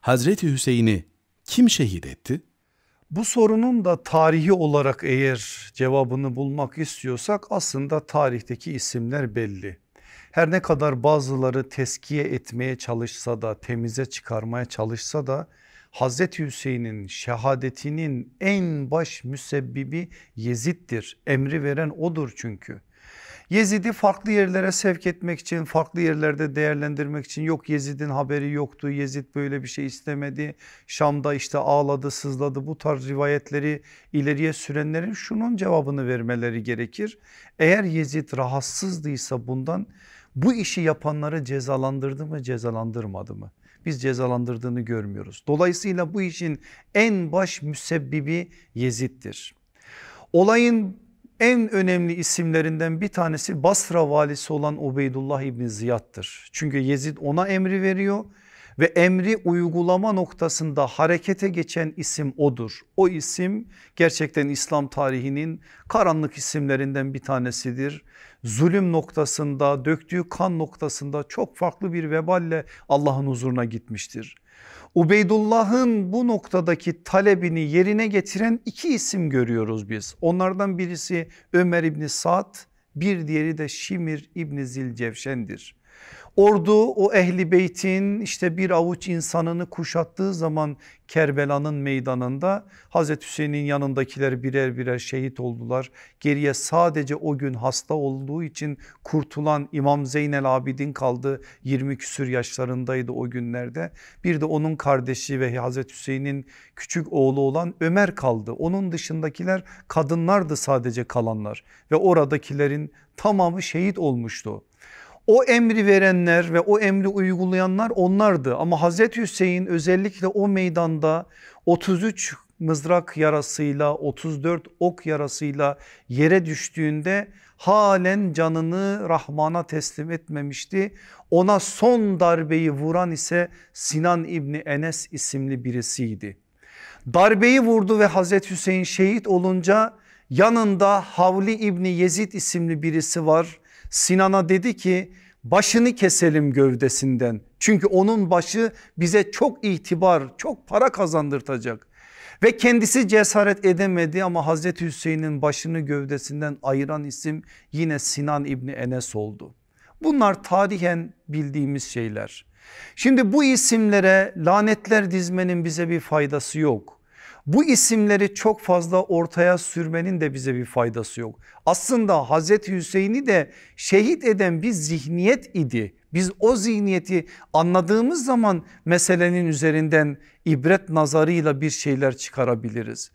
Hazreti Hüseyin'i kim şehit etti? Bu sorunun da tarihi olarak eğer cevabını bulmak istiyorsak aslında tarihteki isimler belli. Her ne kadar bazıları teskiye etmeye çalışsa da temize çıkarmaya çalışsa da Hazreti Hüseyin'in şehadetinin en baş müsebbibi Yezid'dir. Emri veren odur çünkü. Yezid'i farklı yerlere sevk etmek için, farklı yerlerde değerlendirmek için yok Yezid'in haberi yoktu, Yezid böyle bir şey istemedi, Şam'da işte ağladı, sızladı bu tarz rivayetleri ileriye sürenlerin şunun cevabını vermeleri gerekir. Eğer Yezid rahatsızdıysa bundan bu işi yapanları cezalandırdı mı cezalandırmadı mı? Biz cezalandırdığını görmüyoruz. Dolayısıyla bu işin en baş müsebbibi Yezid'dir. Olayın en önemli isimlerinden bir tanesi Basra valisi olan Ubeydullah İbni Ziyad'dır. Çünkü Yezid ona emri veriyor ve emri uygulama noktasında harekete geçen isim odur. O isim gerçekten İslam tarihinin karanlık isimlerinden bir tanesidir. Zulüm noktasında döktüğü kan noktasında çok farklı bir veballe Allah'ın huzuruna gitmiştir. Ubeydullah'ın bu noktadaki talebini yerine getiren iki isim görüyoruz biz. Onlardan birisi Ömer İbni Sa'd bir diğeri de Şimir İbni Zilcevşen'dir. Ordu o ehli beytin işte bir avuç insanını kuşattığı zaman Kerbela'nın meydanında Hazreti Hüseyin'in yanındakiler birer birer şehit oldular. Geriye sadece o gün hasta olduğu için kurtulan İmam Zeynel Abidin kaldı 20 küsür yaşlarındaydı o günlerde. Bir de onun kardeşi ve Hazreti Hüseyin'in küçük oğlu olan Ömer kaldı. Onun dışındakiler kadınlardı sadece kalanlar ve oradakilerin tamamı şehit olmuştu. O emri verenler ve o emri uygulayanlar onlardı ama Hazreti Hüseyin özellikle o meydanda 33 mızrak yarasıyla 34 ok yarasıyla yere düştüğünde halen canını Rahman'a teslim etmemişti. Ona son darbeyi vuran ise Sinan İbni Enes isimli birisiydi. Darbeyi vurdu ve Hazreti Hüseyin şehit olunca yanında Havli İbni Yezid isimli birisi var. Sinan'a dedi ki başını keselim gövdesinden. Çünkü onun başı bize çok itibar, çok para kazandırtacak. Ve kendisi cesaret edemedi ama Hazreti Hüseyin'in başını gövdesinden ayıran isim yine Sinan İbni Enes oldu. Bunlar tarihen bildiğimiz şeyler. Şimdi bu isimlere lanetler dizmenin bize bir faydası yok. Bu isimleri çok fazla ortaya sürmenin de bize bir faydası yok. Aslında Hazreti Hüseyin'i de şehit eden bir zihniyet idi. Biz o zihniyeti anladığımız zaman meselenin üzerinden ibret nazarıyla bir şeyler çıkarabiliriz.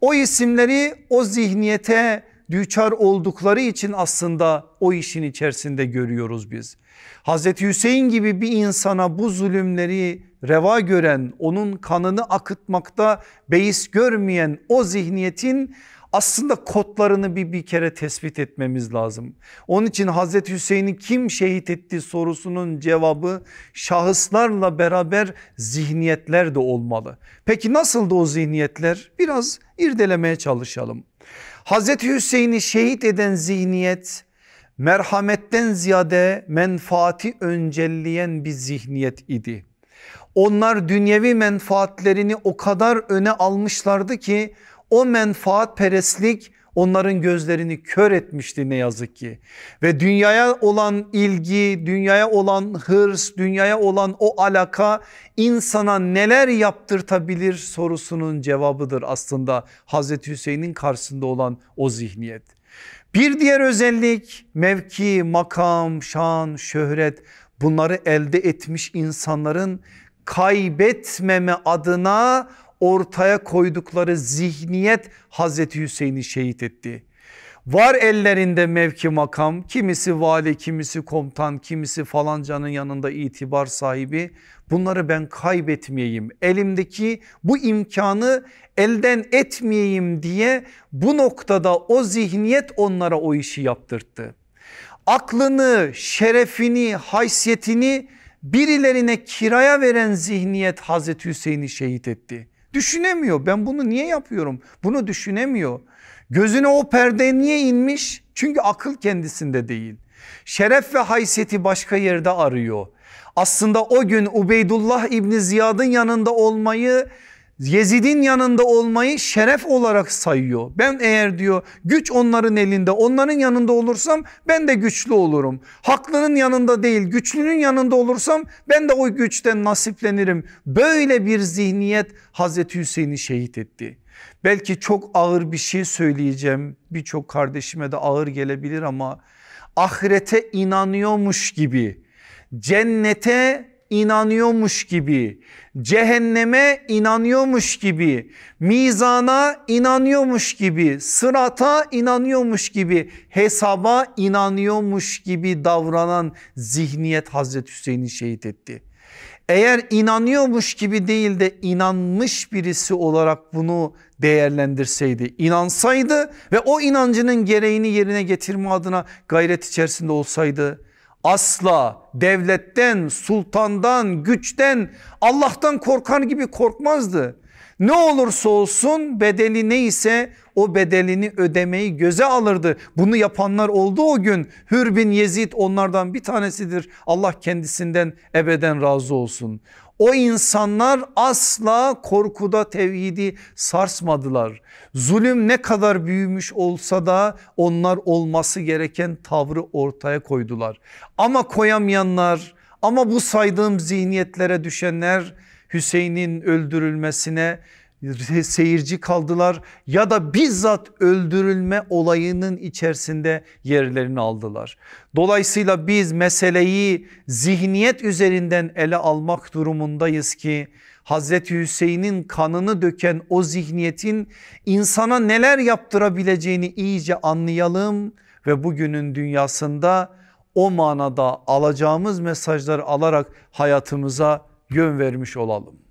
O isimleri o zihniyete düçar oldukları için aslında o işin içerisinde görüyoruz biz. Hazreti Hüseyin gibi bir insana bu zulümleri reva gören, onun kanını akıtmakta beis görmeyen o zihniyetin aslında kodlarını bir bir kere tespit etmemiz lazım. Onun için Hazreti Hüseyin'i kim şehit etti sorusunun cevabı şahıslarla beraber zihniyetler de olmalı. Peki nasıldı o zihniyetler? Biraz irdelemeye çalışalım. Hazreti Hüseyin'i şehit eden zihniyet merhametten ziyade menfaati öncelleyen bir zihniyet idi. Onlar dünyevi menfaatlerini o kadar öne almışlardı ki o menfaat perestlik onların gözlerini kör etmişti ne yazık ki. Ve dünyaya olan ilgi, dünyaya olan hırs, dünyaya olan o alaka insana neler yaptırtabilir sorusunun cevabıdır aslında Hazreti Hüseyin'in karşısında olan o zihniyet. Bir diğer özellik mevki, makam, şan, şöhret bunları elde etmiş insanların kaybetmeme adına ortaya koydukları zihniyet Hazreti Hüseyin'i şehit etti. Var ellerinde mevki makam kimisi vali kimisi komutan kimisi falancanın yanında itibar sahibi bunları ben kaybetmeyeyim elimdeki bu imkanı elden etmeyeyim diye bu noktada o zihniyet onlara o işi yaptırttı. Aklını şerefini haysiyetini birilerine kiraya veren zihniyet Hazreti Hüseyin'i şehit etti. Düşünemiyor ben bunu niye yapıyorum bunu düşünemiyor. Gözüne o perde niye inmiş? Çünkü akıl kendisinde değil. Şeref ve haysiyeti başka yerde arıyor. Aslında o gün Ubeydullah İbni Ziyad'ın yanında olmayı Yezid'in yanında olmayı şeref olarak sayıyor. Ben eğer diyor güç onların elinde onların yanında olursam ben de güçlü olurum. Haklının yanında değil güçlünün yanında olursam ben de o güçten nasiplenirim. Böyle bir zihniyet Hazreti Hüseyin'i şehit etti. Belki çok ağır bir şey söyleyeceğim birçok kardeşime de ağır gelebilir ama ahirete inanıyormuş gibi cennete inanıyormuş gibi, cehenneme inanıyormuş gibi, mizana inanıyormuş gibi, sırata inanıyormuş gibi, hesaba inanıyormuş gibi davranan zihniyet Hazreti Hüseyin'i şehit etti. Eğer inanıyormuş gibi değil de inanmış birisi olarak bunu değerlendirseydi, inansaydı ve o inancının gereğini yerine getirme adına gayret içerisinde olsaydı asla devletten, sultandan, güçten, Allah'tan korkan gibi korkmazdı. Ne olursa olsun bedeli neyse o bedelini ödemeyi göze alırdı. Bunu yapanlar oldu o gün. Hür bin Yezid onlardan bir tanesidir. Allah kendisinden ebeden razı olsun. O insanlar asla korkuda tevhidi sarsmadılar. Zulüm ne kadar büyümüş olsa da onlar olması gereken tavrı ortaya koydular. Ama koyamayanlar ama bu saydığım zihniyetlere düşenler Hüseyin'in öldürülmesine seyirci kaldılar ya da bizzat öldürülme olayının içerisinde yerlerini aldılar. Dolayısıyla biz meseleyi zihniyet üzerinden ele almak durumundayız ki Hazreti Hüseyin'in kanını döken o zihniyetin insana neler yaptırabileceğini iyice anlayalım ve bugünün dünyasında o manada alacağımız mesajları alarak hayatımıza yön vermiş olalım.